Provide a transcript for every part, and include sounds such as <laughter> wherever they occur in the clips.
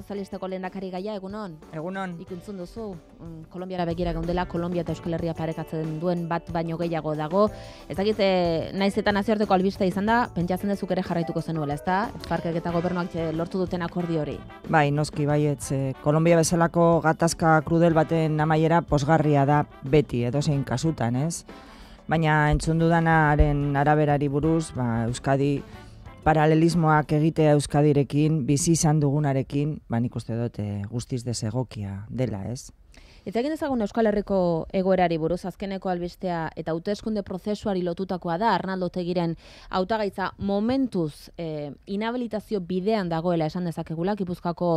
Sozialistako lehendakari gaia, egunon? Egunon. Ikuntzun duzu, um, Kolombiara begira gaundela, Kolombia eta Euskal Herria parekatzen duen bat baino gehiago dago. Ez dakit, e, naiz eta nazioarteko albista izan da, pentsatzen dezuk ere jarraituko zenuela, ez da? Parkek eta gobernuak lortu duten akordi hori. Bai, noski, bai, eh, Kolombia bezalako gatazka krudel baten amaiera posgarria da beti, edo zein kasutan, ez? Baina haren araberari buruz, ba, Euskadi, paralelismoak egitea Euskadirekin, bizi izan dugunarekin, ba nik uste dut eh, guztiz desegokia dela, ez? Eta egin ezagun Euskal Herriko egoerari buruz azkeneko albistea eta hauteskunde prozesuari lotutakoa da Arnaldo Tegiren hautagaitza momentuz e, inhabilitazio bidean dagoela esan dezakegula Gipuzkoako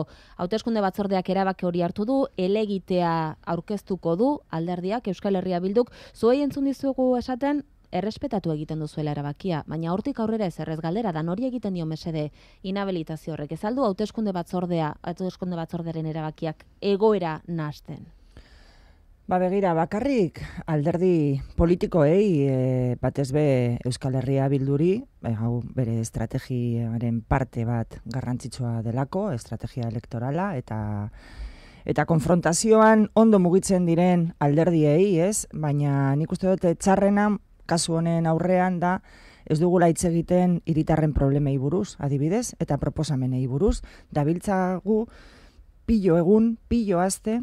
hauteskunde batzordeak erabaki hori hartu du elegitea aurkeztuko du alderdiak Euskal Herria bilduk zuei entzun dizugu esaten errespetatu egiten duzuela erabakia, baina hortik aurrera ez errez galdera da egiten dio mesede inabilitazio horrek ezaldu hauteskunde batzordea, hauteskunde batzorderen erabakiak egoera nasten. Ba begira, bakarrik alderdi politikoei eh, batez be Euskal Herria bilduri, e, hau bere estrategiaren parte bat garrantzitsua delako, estrategia elektorala eta eta konfrontazioan ondo mugitzen diren alderdiei, ez? Baina nik uste dut txarrena kasu honen aurrean da ez dugu hitz egiten hiritarren problemei buruz, adibidez, eta proposamenei buruz, dabiltzagu pilo egun, pilo aste,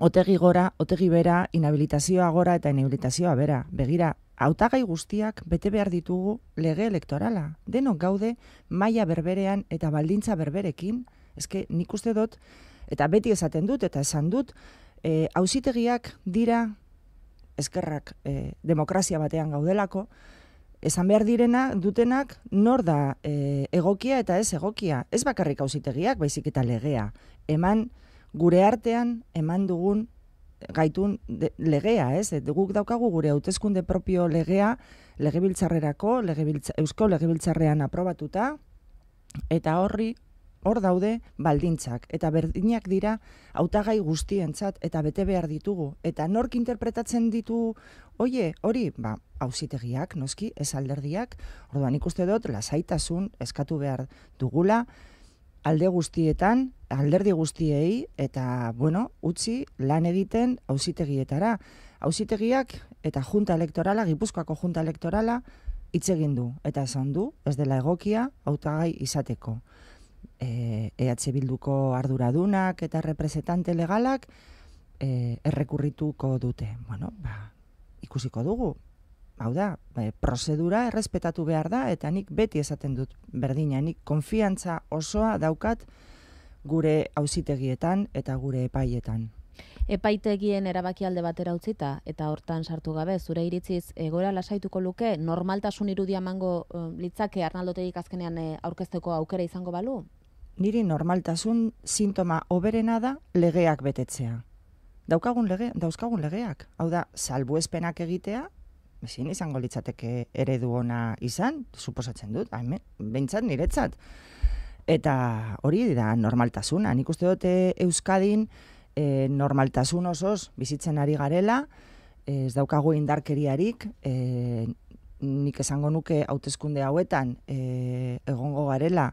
otegi gora, otegi bera, inhabilitazioa gora eta inhabilitazioa bera. Begira, hautagai guztiak bete behar ditugu lege elektorala. Denok gaude maila berberean eta baldintza berberekin, eske uste dot eta beti esaten dut eta esan dut, eh, ausitegiak dira eskerrak eh, demokrazia batean gaudelako, esan behar direna dutenak nor da eh, egokia eta ez egokia. Ez bakarrik hausitegiak, baizik eta legea. Eman gure artean, eman dugun gaitun legea, ez? Et, eh, guk daukagu gure hautezkunde propio legea, legebiltzarrerako, legebiltza, eusko legebiltzarrean aprobatuta, eta horri Hor daude baldintzak eta berdinak dira hautagai guztientzat eta bete behar ditugu eta nork interpretatzen ditu hoe hori ba auzitegiak noski ez alderdiak orduan ikuste dut lasaitasun eskatu behar dugula alde guztietan alderdi guztiei eta bueno utzi lan egiten auzitegietara auzitegiak eta junta elektorala Gipuzkoako junta elektorala hitz du eta esan du ez dela egokia hautagai izateko eh, EH Bilduko arduradunak eta representante legalak eh, errekurrituko dute. Bueno, ba, ikusiko dugu. Hau da, ba, prozedura errespetatu behar da, eta nik beti esaten dut berdina, nik konfiantza osoa daukat gure hausitegietan eta gure epaietan epaitegien erabaki alde batera utzita eta hortan sartu gabe zure iritziz egora lasaituko luke normaltasun irudia mango e, litzake Arnaldotegik azkenean e, aurkezteko aukera izango balu Niri normaltasun sintoma oberena da legeak betetzea Daukagun lege dauzkagun legeak hau da salbuespenak egitea Ezin izango litzateke eredu ona izan, suposatzen dut, behintzat niretzat. Eta hori da normaltasuna, nik uste dute Euskadin e, normaltasun osoz bizitzen ari garela, e, ez daukagu indarkeriarik, e, nik esango nuke hautezkunde hauetan e, egongo garela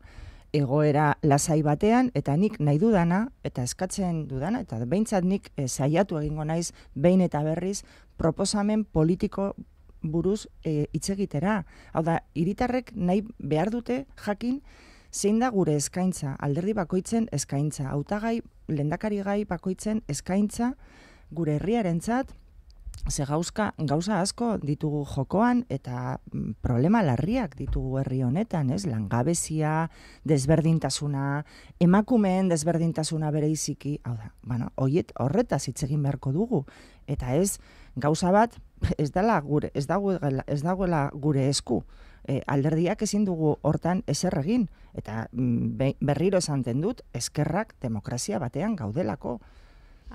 egoera lasai batean, eta nik nahi dudana, eta eskatzen dudana, eta behintzat nik e, zaiatu egingo naiz, behin eta berriz, proposamen politiko buruz e, Hau da, iritarrek nahi behar dute jakin, zein da gure eskaintza, alderdi bakoitzen eskaintza, autagai, lendakari gai bakoitzen eskaintza gure herriarentzat ze gauzka, gauza asko ditugu jokoan eta mm, problema larriak ditugu herri honetan, ez? Langabezia, desberdintasuna, emakumeen desberdintasuna bere iziki, hau da, bueno, hoiet horretaz hitz egin beharko dugu eta ez gauza bat ez dela gure, ez dagoela gure esku e, alderdiak ezin dugu hortan ezer egin eta mm, berriro esanten dut eskerrak demokrazia batean gaudelako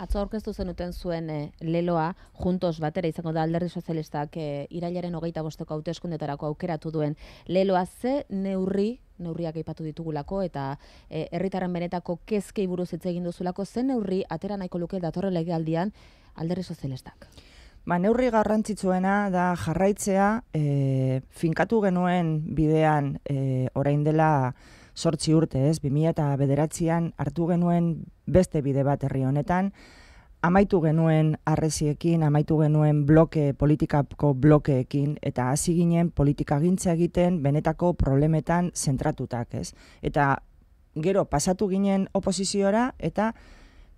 Atzo aurkeztu zenuten zuen e, leloa, juntos batera izango da alderdi sozialistak e, irailaren hogeita bosteko hauteskundetarako aukeratu duen leloa ze neurri, neurriak aipatu ditugulako eta e, herritarren benetako kezkei buruz hitz egin duzulako ze neurri atera nahiko luke datorre legealdian alderdi sozialistak. Ba, neurri garrantzitsuena da jarraitzea e, finkatu genuen bidean e, orain dela sortzi urte, ez? 2000 eta bederatzean hartu genuen beste bide bat herri honetan, amaitu genuen arreziekin, amaitu genuen bloke, politikako blokeekin, eta hasi ginen politika gintza egiten benetako problemetan zentratutak, ez? Eta gero pasatu ginen oposiziora eta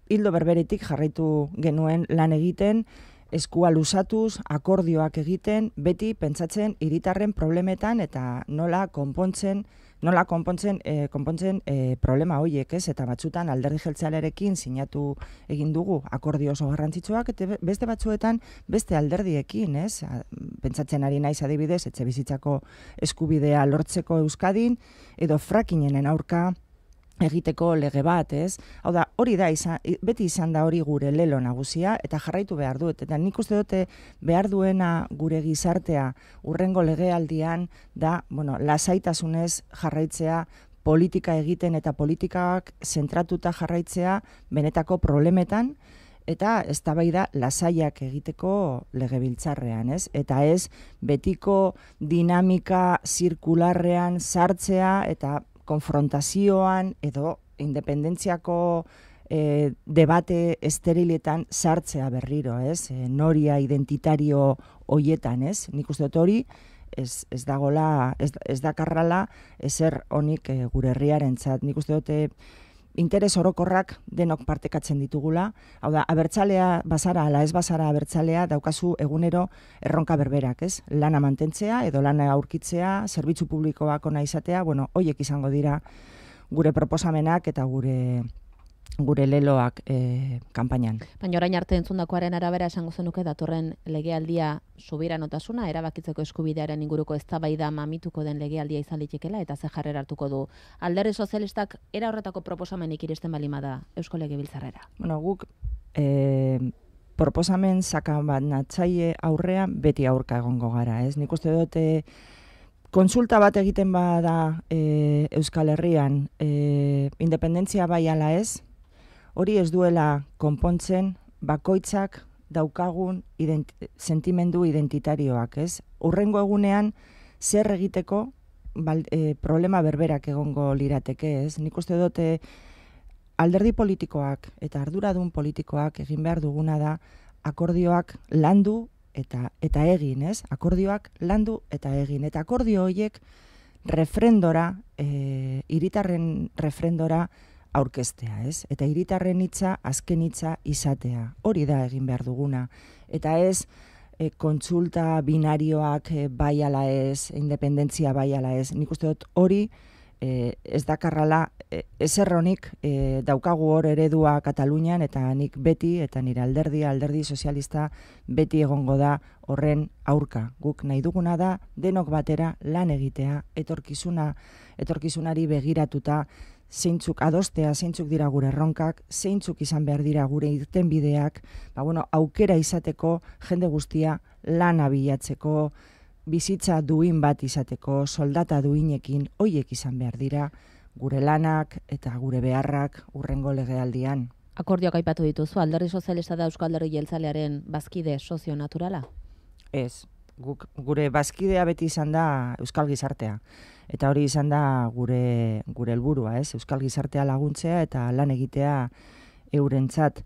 hildo berberetik jarraitu genuen lan egiten, eskua lusatuz, akordioak egiten, beti pentsatzen hiritarren problemetan eta nola konpontzen, nola konpontzen, eh, konpontzen eh, problema horiek, ez? Eta batzutan alderdi jeltzalerekin sinatu egin dugu akordio oso garrantzitsuak eta beste batzuetan beste alderdiekin, ez? Pentsatzen ari naiz adibidez etxe bizitzako eskubidea lortzeko Euskadin edo frakinenen aurka egiteko lege bat, ez? Hau da, hori da, beti izan da hori gure lelo nagusia, eta jarraitu behar duet. eta nik uste dute behar duena gure gizartea urrengo legealdian, da, bueno, lasaitasunez jarraitzea politika egiten eta politikak zentratuta jarraitzea benetako problemetan, eta eztabaida lasaiak egiteko legebiltzarrean, ez? Eta ez betiko dinamika zirkularrean sartzea eta konfrontazioan edo independentziako e, eh, debate esteriletan sartzea berriro, ez? Eh, noria identitario hoietan, ez? Nik uste dut hori ez, ez dagola, ez, ez dakarrala ezer honik e, eh, gure herriaren txat. Nik uste dut interes orokorrak denok partekatzen ditugula. Hau da, abertzalea bazara, ala ez bazara abertzalea, daukazu egunero erronka berberak, ez? Lana mantentzea, edo lana aurkitzea, zerbitzu publikoak ona izatea, bueno, hoiek izango dira gure proposamenak eta gure gure leloak e, kanpainan. Baina orain arte entzundakoaren arabera esango zenuke datorren legealdia subiranotasuna erabakitzeko eskubidearen inguruko eztabaida mamituko den legealdia izan litekeela eta ze jarrera hartuko du Alderri Sozialistak era horretako proposamenik iristen balima da Eusko Legebiltzarrera. Bueno, guk e, proposamen saka bat natzaile aurrean beti aurka egongo gara, ez? Nik uste dut eh, Konsulta bat egiten bada e, Euskal Herrian, e, independentzia bai ala ez, hori ez duela konpontzen bakoitzak daukagun sentimendu identitarioak, ez? Urrengo egunean zer egiteko e, problema berberak egongo lirateke, ez? Nik uste dute alderdi politikoak eta arduradun politikoak egin behar duguna da akordioak landu eta eta egin, ez? Akordioak landu eta egin eta akordio horiek refrendora, e, hiritarren e, refrendora aurkestea, ez? Eta hiritarren hitza azken hitza izatea. Hori da egin behar duguna. Eta ez e, kontsulta binarioak e, bai ala ez, independentzia bai ala ez. Nik uste dut hori e, ez dakarrala e, ez e, daukagu hor eredua Katalunian eta nik beti eta nire alderdi, alderdi sozialista beti egongo da horren aurka. Guk nahi duguna da denok batera lan egitea etorkizuna, etorkizunari begiratuta zeintzuk adostea, zeintzuk dira gure erronkak, zeintzuk izan behar dira gure irten ba, bueno, aukera izateko, jende guztia lan bilatzeko, bizitza duin bat izateko, soldata duinekin, hoiek izan behar dira, gure lanak eta gure beharrak urrengo legealdian. Akordioak aipatu dituzu, alderri sozialista da Euskalderri jeltzalearen bazkide sozio naturala? Ez, gure bazkidea beti izan da euskal gizartea. Eta hori izan da gure gure helburua, ez? Euskal gizartea laguntzea eta lan egitea eurentzat.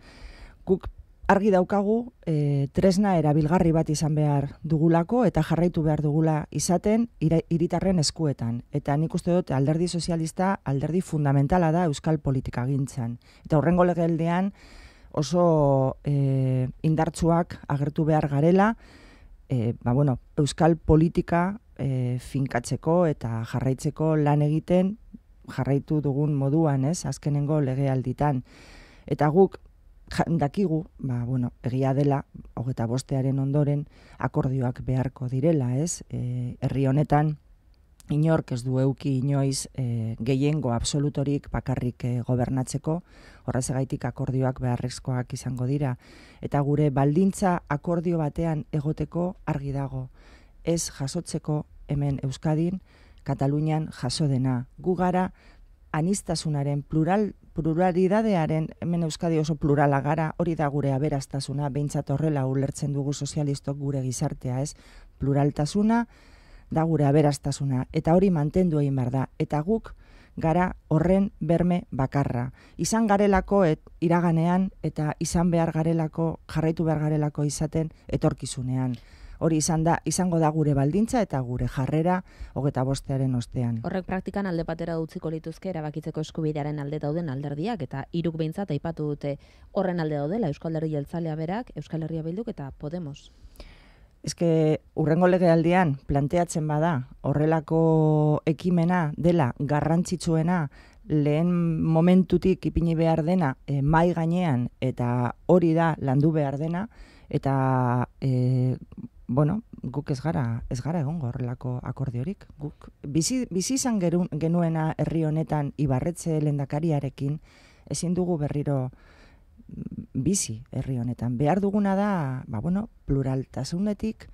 Guk argi daukagu e, tresna erabilgarri bat izan behar dugulako eta jarraitu behar dugula izaten hiritarren eskuetan. Eta nik uste dut alderdi sozialista alderdi fundamentala da euskal politika gintzan. Eta horrengo legeldean oso e, indartsuak agertu behar garela, e, ba, bueno, euskal politika e, finkatzeko eta jarraitzeko lan egiten jarraitu dugun moduan, ez, azkenengo legealditan. Eta guk dakigu, ba, bueno, egia dela, hogeta bostearen ondoren, akordioak beharko direla, ez, e, herri honetan, inork ez du euki inoiz e, gehiengo absolutorik bakarrik eh, gobernatzeko, horrez akordioak beharrezkoak izango dira. Eta gure baldintza akordio batean egoteko argi dago. Ez jasotzeko hemen Euskadin, Katalunian jaso dena. Gu gara, anistasunaren plural, pluralidadearen, hemen Euskadi oso plurala gara, hori da gure aberastasuna, behintzat horrela ulertzen dugu sozialistok gure gizartea, ez pluraltasuna, da gure aberastasuna, eta hori mantendu egin behar da, eta guk gara horren berme bakarra. Izan garelako iraganean eta izan behar garelako, jarraitu behar garelako izaten etorkizunean. Hori izan da, izango da gure baldintza eta gure jarrera hogeta bostearen ostean. Horrek praktikan alde batera dutziko lituzke erabakitzeko eskubidearen alde dauden alderdiak eta iruk behintzat aipatu dute horren alde daudela Euskal Herri Jeltzalea berak, Euskal Herria Bilduk eta Podemos que urrengo legealdian planteatzen bada horrelako ekimena dela garrantzitsuena lehen momentutik ipini behar dena e, mai gainean eta hori da landu behar dena eta e, bueno, guk ez gara, ez gara egon horrelako akordiorik. Guk bizi, izan genuena herri honetan ibarretze lendakariarekin ezin dugu berriro bizi herri honetan. Behar duguna da, ba, bueno, pluraltasunetik,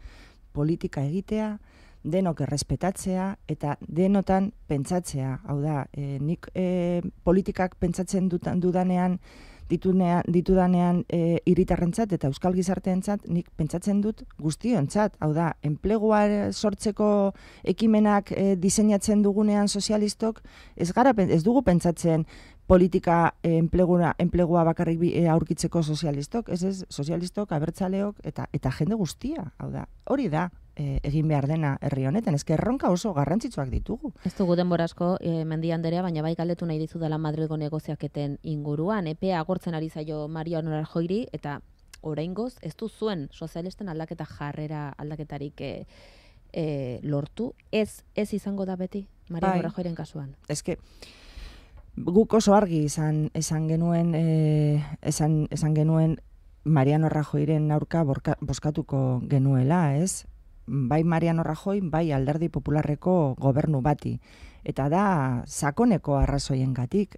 politika egitea, denok errespetatzea eta denotan pentsatzea. Hau da, e, nik e, politikak pentsatzen dutan dudanean, ditunean, ditudanean e, eh, iritarrentzat eta euskal gizarteentzat nik pentsatzen dut guztionentzat. Hau da, enplegua sortzeko ekimenak e, diseinatzen dugunean sozialistok ez ez dugu pentsatzen politika eh, enplegura, enplegua bakarrik eh, aurkitzeko sozialistok, ez ez, sozialistok, abertzaleok, eta eta jende guztia, hau da, hori da, eh, egin behar dena herri honetan, eske erronka oso garrantzitsuak ditugu. Ez dugu denborazko, e, mendian derea, baina bai galdetu nahi dizu dela Madrigo negoziaketen inguruan, EPEA agortzen ari zaio Mario Honorar eta oraingoz ez du zuen sozialisten aldaketa jarrera aldaketarik e, lortu, ez ez izango da beti, Mario bai. kasuan. Ez que, guk oso argi izan esan genuen eh, esan, esan genuen Mariano Rajoyren aurka boskatuko genuela, ez? Bai Mariano Rajoy, bai alderdi popularreko gobernu bati. Eta da, sakoneko arrazoien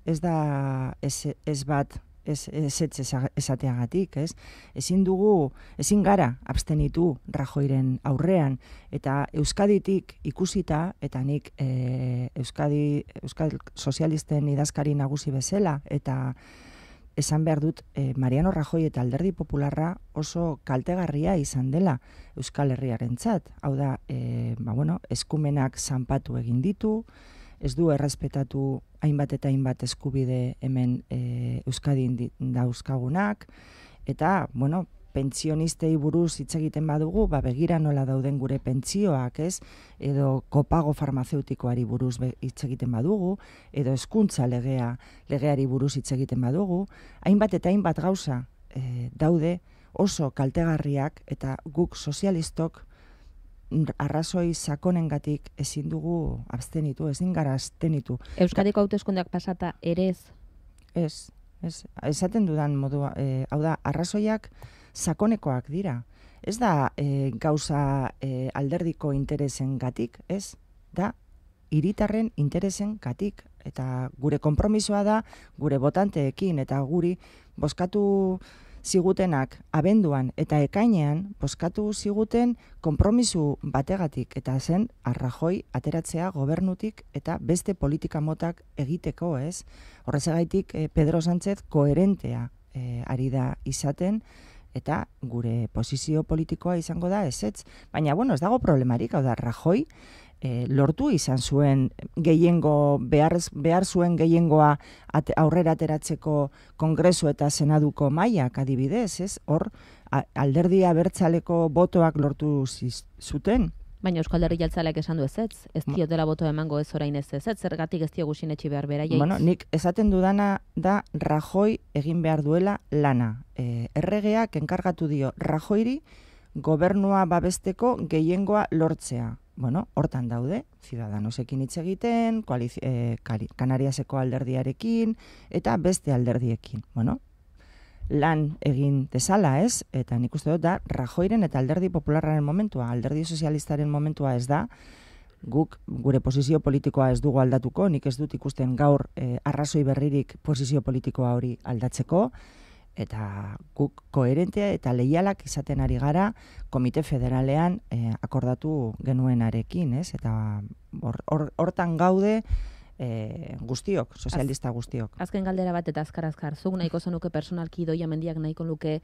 ez da ez bat ez ez ez esateagatik, ez? Ezin dugu, ezin gara abstenitu Rajoiren aurrean eta Euskaditik ikusita eta nik e, Euskadi Euskal sozialisten idazkari nagusi bezala eta esan behar dut eh, Mariano Rajoi eta Alderdi Popularra oso kaltegarria izan dela Euskal Herriarentzat. Hau da, eh, ba, bueno, eskumenak zanpatu egin ditu ez du errespetatu hainbat eta hainbat eskubide hemen e, Euskadin dauzkagunak, eta, bueno, pentsionistei buruz hitz egiten badugu, ba begira nola dauden gure pentsioak, ez? edo kopago farmazeutikoari buruz hitz egiten badugu, edo hezkuntza legea, legeari buruz hitz egiten badugu, hainbat eta hainbat gauza e, daude oso kaltegarriak eta guk sozialistok arrazoi sakonengatik ezin dugu abstenitu, ezin gara abstenitu. Euskadiko hauteskundeak pasata ere ez? Ez, ez. Esaten dudan modua, eh, hau da, arrazoiak sakonekoak dira. Ez da e, gauza eh, alderdiko interesen gatik, ez? Da, iritarren interesen gatik. Eta gure konpromisoa da, gure botanteekin, eta guri, boskatu zigutenak abenduan eta ekainean poskatu ziguten konpromisu bategatik eta zen arrajoi ateratzea gobernutik eta beste politika motak egiteko, ez? Horrezagaitik eh, Pedro Sánchez koherentea e, ari da izaten eta gure posizio politikoa izango da ezetz, baina bueno, ez dago problemarik, hau da arrajoi, e, lortu izan zuen gehiengo behar, behar zuen gehiengoa at, aurrera ateratzeko kongresu eta senaduko mailak adibidez, ez? Hor alderdia abertzaleko botoak lortu zuten. Baina Euskal Herri esan du ez ez, ez dela boto emango ez orain ez ez, zergatik ez dio behar beraiek. Bueno, nik esaten dudana da Rajoi egin behar duela lana. E, erregeak enkargatu dio Rajoiri gobernua babesteko gehiengoa lortzea bueno, hortan daude, Ciudadanosekin hitz egiten, e, Kanariaseko alderdiarekin, eta beste alderdiekin, bueno, lan egin dezala ez, eta nik uste dut da, Rajoiren eta alderdi popularraren momentua, alderdi sozialistaren momentua ez da, guk gure posizio politikoa ez dugu aldatuko, nik ez dut ikusten gaur e, arrazoi berririk posizio politikoa hori aldatzeko, eta guk koherentea eta leialak izaten ari gara komite federalean e, akordatu genuenarekin, ez? Eta hortan gaude e, guztiok, sozialista guztiok. Azken galdera bat eta azkar azkar zuk nahiko zenuke personalki doia mendiak nahiko luke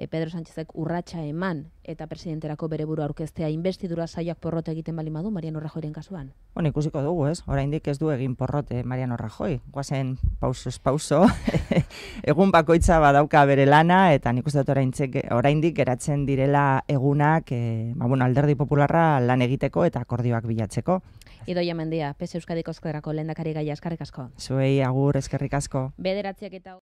e, Pedro Sánchezek urratsa eman eta presidenterako bere buru aurkeztea investidura saioak porrot egiten bali madu Mariano Rajoyren kasuan. Bueno, ikusiko dugu, ez? Oraindik ez du egin porrote eh, Mariano Rajoy. Guazen pausos pauso. <laughs> Egun bakoitza badauka bere lana eta nik uste dut oraindik geratzen direla egunak eh, ba bueno, alderdi popularra lan egiteko eta akordioak bilatzeko. Ido jamendia, PES Euskadiko Eskoderako lehendakari gaia eskarrik asko. Zuei, agur, eskerrik asko. Bederatziak eta...